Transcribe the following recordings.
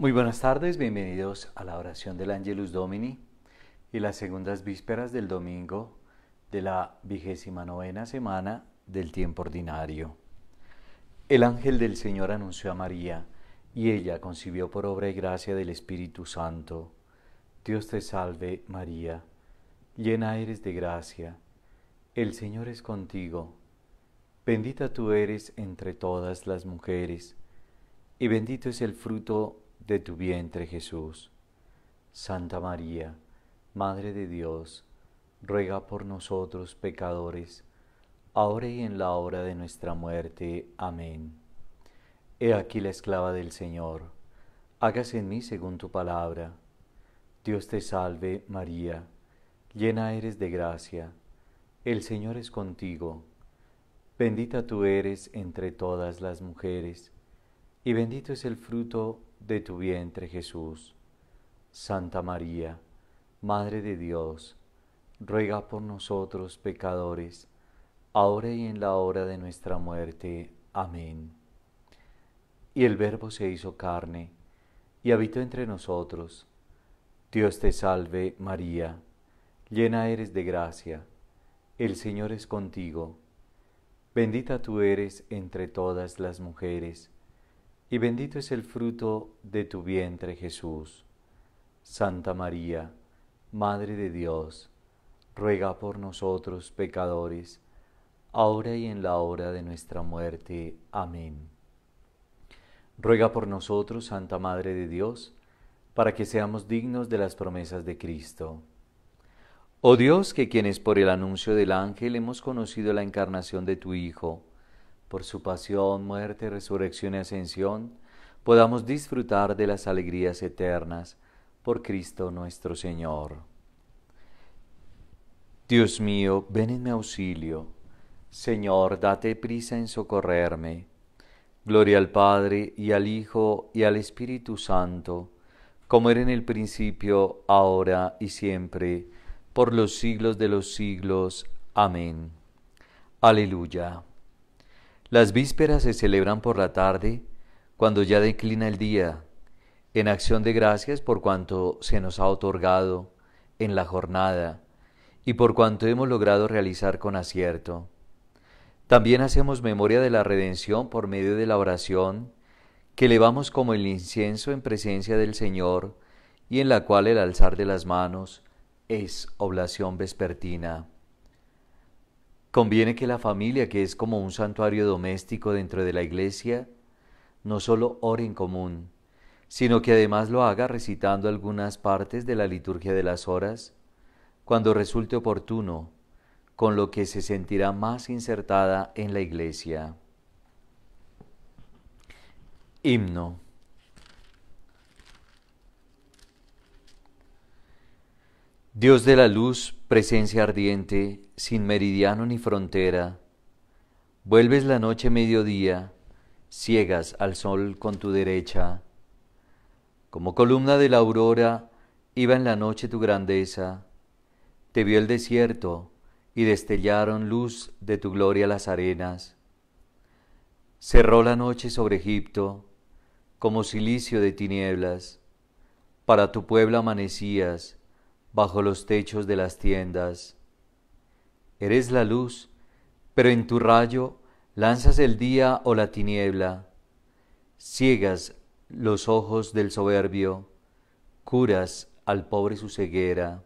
Muy buenas tardes, bienvenidos a la oración del Angelus Domini y las segundas vísperas del domingo de la vigésima novena semana del tiempo ordinario. El ángel del Señor anunció a María y ella concibió por obra y gracia del Espíritu Santo. Dios te salve María, llena eres de gracia, el Señor es contigo, bendita tú eres entre todas las mujeres, y bendito es el fruto de de tu vientre Jesús. Santa María, Madre de Dios, ruega por nosotros pecadores, ahora y en la hora de nuestra muerte. Amén. He aquí la esclava del Señor, hágase en mí según tu palabra. Dios te salve María, llena eres de gracia, el Señor es contigo, bendita tú eres entre todas las mujeres y bendito es el fruto de tu vientre Jesús. Santa María, Madre de Dios, ruega por nosotros pecadores, ahora y en la hora de nuestra muerte. Amén. Y el Verbo se hizo carne y habitó entre nosotros. Dios te salve María, llena eres de gracia, el Señor es contigo, bendita tú eres entre todas las mujeres y bendito es el fruto de tu vientre Jesús. Santa María, Madre de Dios, ruega por nosotros pecadores, ahora y en la hora de nuestra muerte. Amén. Ruega por nosotros, Santa Madre de Dios, para que seamos dignos de las promesas de Cristo. Oh Dios, que quienes por el anuncio del ángel hemos conocido la encarnación de tu Hijo, por su pasión, muerte, resurrección y ascensión, podamos disfrutar de las alegrías eternas por Cristo nuestro Señor. Dios mío, ven en mi auxilio. Señor, date prisa en socorrerme. Gloria al Padre y al Hijo y al Espíritu Santo, como era en el principio, ahora y siempre, por los siglos de los siglos. Amén. Aleluya. Las vísperas se celebran por la tarde, cuando ya declina el día, en acción de gracias por cuanto se nos ha otorgado en la jornada y por cuanto hemos logrado realizar con acierto. También hacemos memoria de la redención por medio de la oración que elevamos como el incienso en presencia del Señor y en la cual el alzar de las manos es oblación vespertina. Conviene que la familia, que es como un santuario doméstico dentro de la iglesia, no solo ore en común, sino que además lo haga recitando algunas partes de la liturgia de las horas, cuando resulte oportuno, con lo que se sentirá más insertada en la iglesia. Himno. Dios de la luz, presencia ardiente, sin meridiano ni frontera, vuelves la noche mediodía, ciegas al sol con tu derecha. Como columna de la aurora, iba en la noche tu grandeza, te vio el desierto y destellaron luz de tu gloria las arenas. Cerró la noche sobre Egipto, como silicio de tinieblas, para tu pueblo amanecías, bajo los techos de las tiendas. Eres la luz, pero en tu rayo lanzas el día o la tiniebla, ciegas los ojos del soberbio, curas al pobre su ceguera.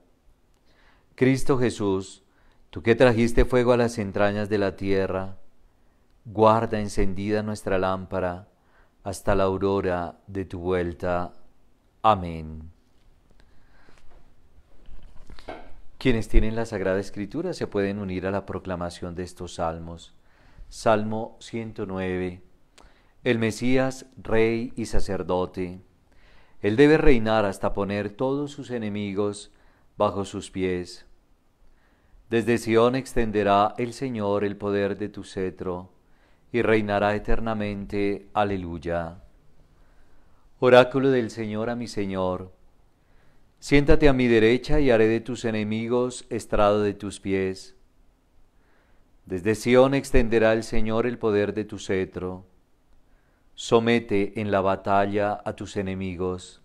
Cristo Jesús, tú que trajiste fuego a las entrañas de la tierra, guarda encendida nuestra lámpara hasta la aurora de tu vuelta. Amén. Quienes tienen la Sagrada Escritura se pueden unir a la proclamación de estos salmos. Salmo 109. El Mesías, Rey y Sacerdote. Él debe reinar hasta poner todos sus enemigos bajo sus pies. Desde Sión extenderá el Señor el poder de tu cetro, y reinará eternamente. Aleluya. Oráculo del Señor a mi Señor Siéntate a mi derecha y haré de tus enemigos estrado de tus pies. Desde Sión extenderá el Señor el poder de tu cetro. Somete en la batalla a tus enemigos.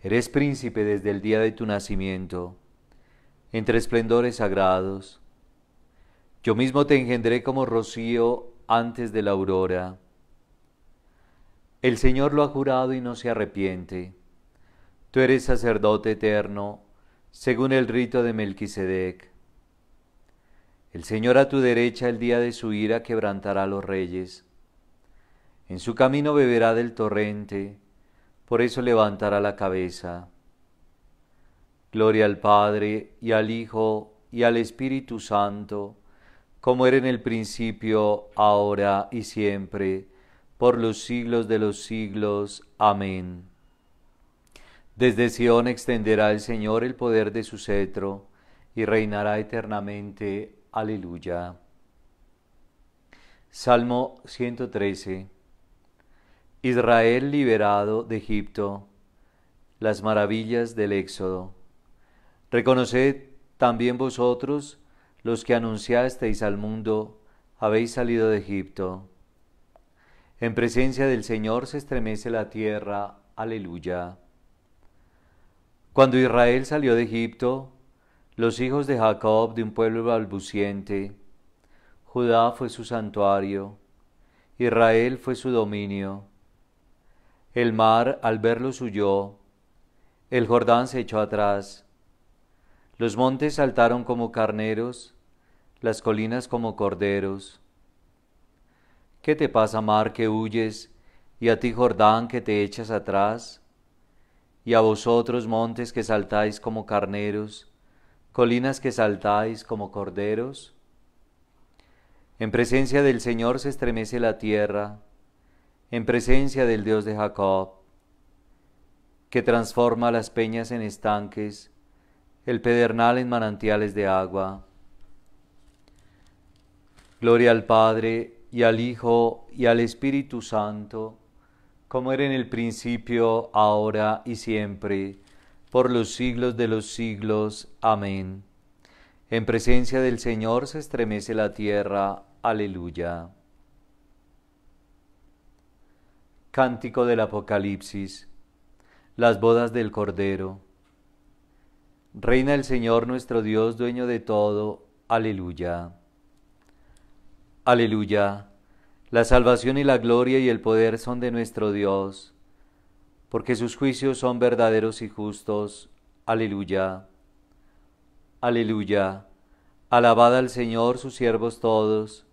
Eres príncipe desde el día de tu nacimiento, entre esplendores sagrados. Yo mismo te engendré como rocío antes de la aurora. El Señor lo ha jurado y no se arrepiente. Tú eres sacerdote eterno, según el rito de Melquisedec. El Señor a tu derecha el día de su ira quebrantará a los reyes. En su camino beberá del torrente, por eso levantará la cabeza. Gloria al Padre y al Hijo y al Espíritu Santo, como era en el principio, ahora y siempre, por los siglos de los siglos. Amén. Desde Sión extenderá el Señor el poder de su cetro y reinará eternamente. Aleluya. Salmo 113. Israel liberado de Egipto. Las maravillas del Éxodo. Reconoced también vosotros, los que anunciasteis al mundo, habéis salido de Egipto. En presencia del Señor se estremece la tierra. Aleluya. Cuando Israel salió de Egipto, los hijos de Jacob de un pueblo balbuciente, Judá fue su santuario, Israel fue su dominio. El mar al verlos huyó, el Jordán se echó atrás, los montes saltaron como carneros, las colinas como corderos. ¿Qué te pasa, mar, que huyes, y a ti, Jordán, que te echas atrás? y a vosotros montes que saltáis como carneros, colinas que saltáis como corderos. En presencia del Señor se estremece la tierra, en presencia del Dios de Jacob, que transforma las peñas en estanques, el pedernal en manantiales de agua. Gloria al Padre y al Hijo y al Espíritu Santo como era en el principio, ahora y siempre, por los siglos de los siglos. Amén. En presencia del Señor se estremece la tierra. Aleluya. Cántico del Apocalipsis. Las bodas del Cordero. Reina el Señor nuestro Dios, dueño de todo. Aleluya. Aleluya. La salvación y la gloria y el poder son de nuestro Dios, porque sus juicios son verdaderos y justos. Aleluya. Aleluya. Alabad al Señor sus siervos todos,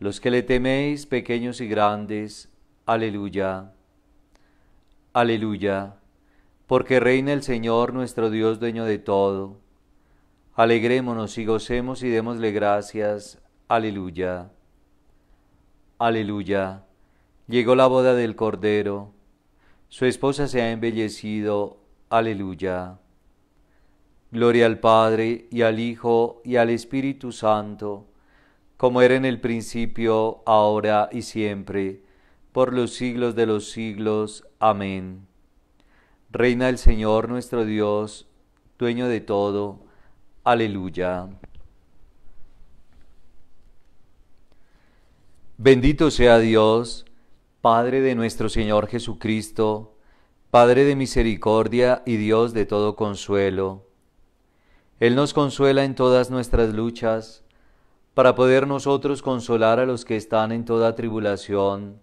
los que le teméis, pequeños y grandes. Aleluya. Aleluya. Porque reina el Señor nuestro Dios, dueño de todo. Alegrémonos y gocemos y démosle gracias. Aleluya. Aleluya. Llegó la boda del Cordero. Su esposa se ha embellecido. Aleluya. Gloria al Padre y al Hijo y al Espíritu Santo, como era en el principio, ahora y siempre, por los siglos de los siglos. Amén. Reina el Señor nuestro Dios, dueño de todo. Aleluya. Bendito sea Dios, Padre de nuestro Señor Jesucristo, Padre de misericordia y Dios de todo consuelo. Él nos consuela en todas nuestras luchas, para poder nosotros consolar a los que están en toda tribulación,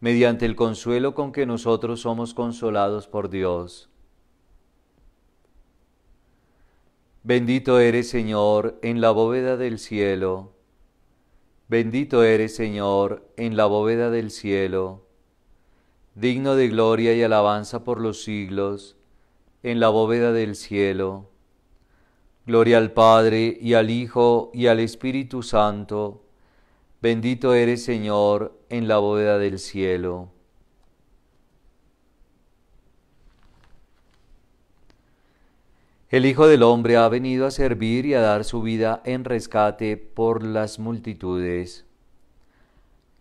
mediante el consuelo con que nosotros somos consolados por Dios. Bendito eres, Señor, en la bóveda del cielo Bendito eres, Señor, en la bóveda del cielo, digno de gloria y alabanza por los siglos, en la bóveda del cielo. Gloria al Padre y al Hijo y al Espíritu Santo. Bendito eres, Señor, en la bóveda del cielo. El Hijo del Hombre ha venido a servir y a dar su vida en rescate por las multitudes.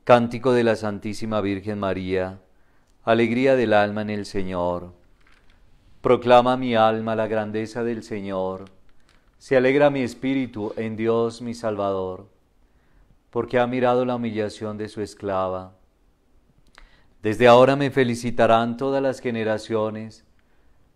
Cántico de la Santísima Virgen María, alegría del alma en el Señor. Proclama mi alma la grandeza del Señor. Se alegra mi espíritu en Dios mi Salvador, porque ha mirado la humillación de su esclava. Desde ahora me felicitarán todas las generaciones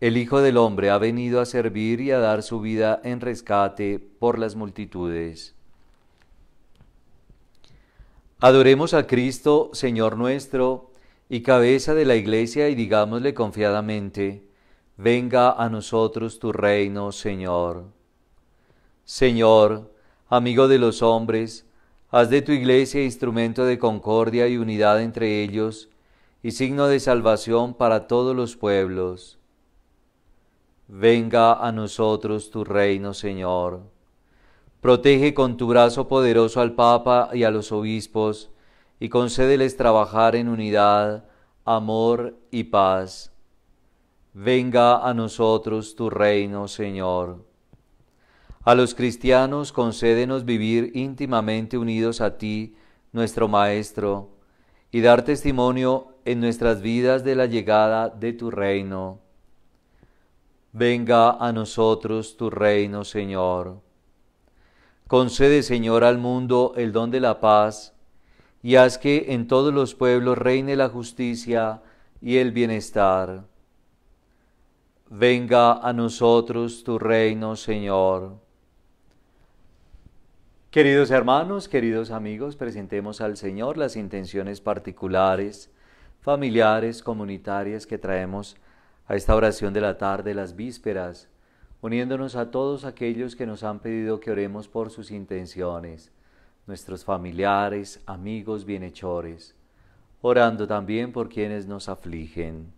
El Hijo del Hombre ha venido a servir y a dar su vida en rescate por las multitudes. Adoremos a Cristo, Señor nuestro, y cabeza de la Iglesia, y digámosle confiadamente, venga a nosotros tu reino, Señor. Señor, amigo de los hombres, haz de tu Iglesia instrumento de concordia y unidad entre ellos, y signo de salvación para todos los pueblos Venga a nosotros tu reino, Señor. Protege con tu brazo poderoso al Papa y a los obispos, y concédeles trabajar en unidad, amor y paz. Venga a nosotros tu reino, Señor. A los cristianos concédenos vivir íntimamente unidos a ti, nuestro Maestro, y dar testimonio en nuestras vidas de la llegada de tu reino Venga a nosotros tu reino, Señor. Concede, Señor, al mundo el don de la paz, y haz que en todos los pueblos reine la justicia y el bienestar. Venga a nosotros tu reino, Señor. Queridos hermanos, queridos amigos, presentemos al Señor las intenciones particulares, familiares, comunitarias que traemos a esta oración de la tarde, las vísperas, uniéndonos a todos aquellos que nos han pedido que oremos por sus intenciones, nuestros familiares, amigos, bienhechores, orando también por quienes nos afligen.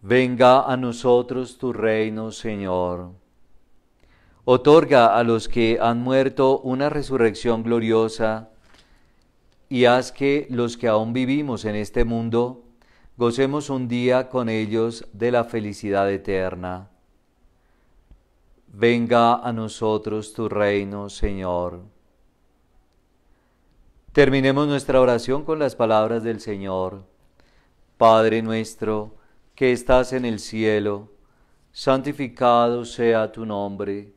Venga a nosotros tu reino, Señor. Otorga a los que han muerto una resurrección gloriosa y haz que los que aún vivimos en este mundo gocemos un día con ellos de la felicidad eterna. Venga a nosotros tu reino, Señor. Terminemos nuestra oración con las palabras del Señor. Padre nuestro, que estás en el cielo, santificado sea tu nombre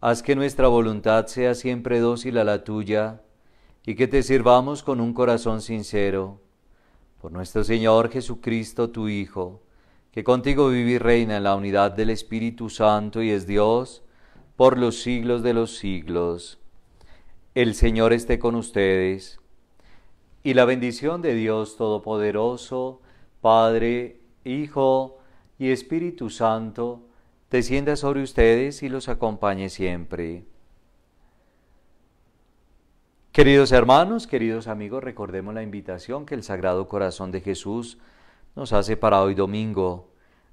Haz que nuestra voluntad sea siempre dócil a la tuya y que te sirvamos con un corazón sincero. Por nuestro Señor Jesucristo, tu Hijo, que contigo vive y reina en la unidad del Espíritu Santo y es Dios por los siglos de los siglos. El Señor esté con ustedes. Y la bendición de Dios Todopoderoso, Padre, Hijo y Espíritu Santo, descienda sobre ustedes y los acompañe siempre. Queridos hermanos, queridos amigos, recordemos la invitación que el Sagrado Corazón de Jesús nos hace para hoy domingo.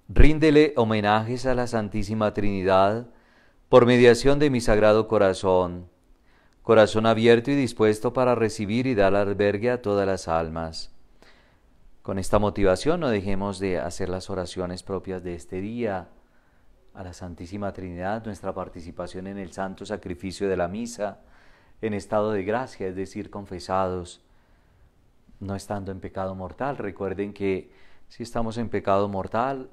Ríndele homenajes a la Santísima Trinidad por mediación de mi Sagrado Corazón, corazón abierto y dispuesto para recibir y dar albergue a todas las almas. Con esta motivación no dejemos de hacer las oraciones propias de este día a la Santísima Trinidad, nuestra participación en el santo sacrificio de la misa, en estado de gracia, es decir, confesados, no estando en pecado mortal. Recuerden que si estamos en pecado mortal,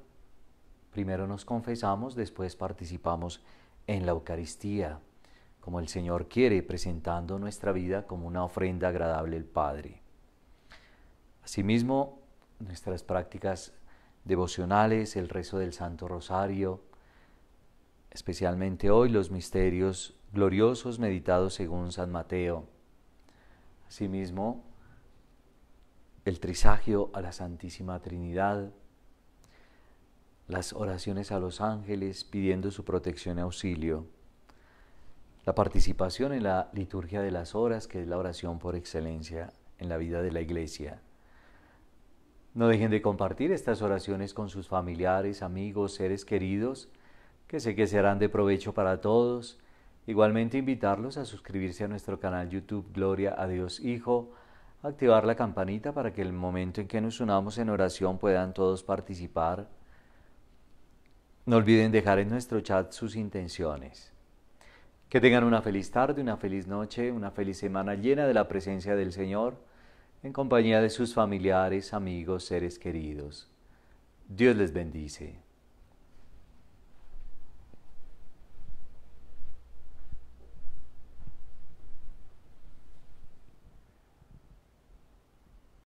primero nos confesamos, después participamos en la Eucaristía, como el Señor quiere, presentando nuestra vida como una ofrenda agradable al Padre. Asimismo, nuestras prácticas devocionales, el rezo del Santo Rosario, especialmente hoy los misterios gloriosos meditados según San Mateo. Asimismo, el trisagio a la Santísima Trinidad, las oraciones a los ángeles pidiendo su protección y auxilio, la participación en la liturgia de las horas, que es la oración por excelencia en la vida de la Iglesia. No dejen de compartir estas oraciones con sus familiares, amigos, seres queridos, que sé que serán de provecho para todos. Igualmente invitarlos a suscribirse a nuestro canal YouTube Gloria a Dios Hijo, activar la campanita para que el momento en que nos unamos en oración puedan todos participar. No olviden dejar en nuestro chat sus intenciones. Que tengan una feliz tarde, una feliz noche, una feliz semana llena de la presencia del Señor, en compañía de sus familiares, amigos, seres queridos. Dios les bendice.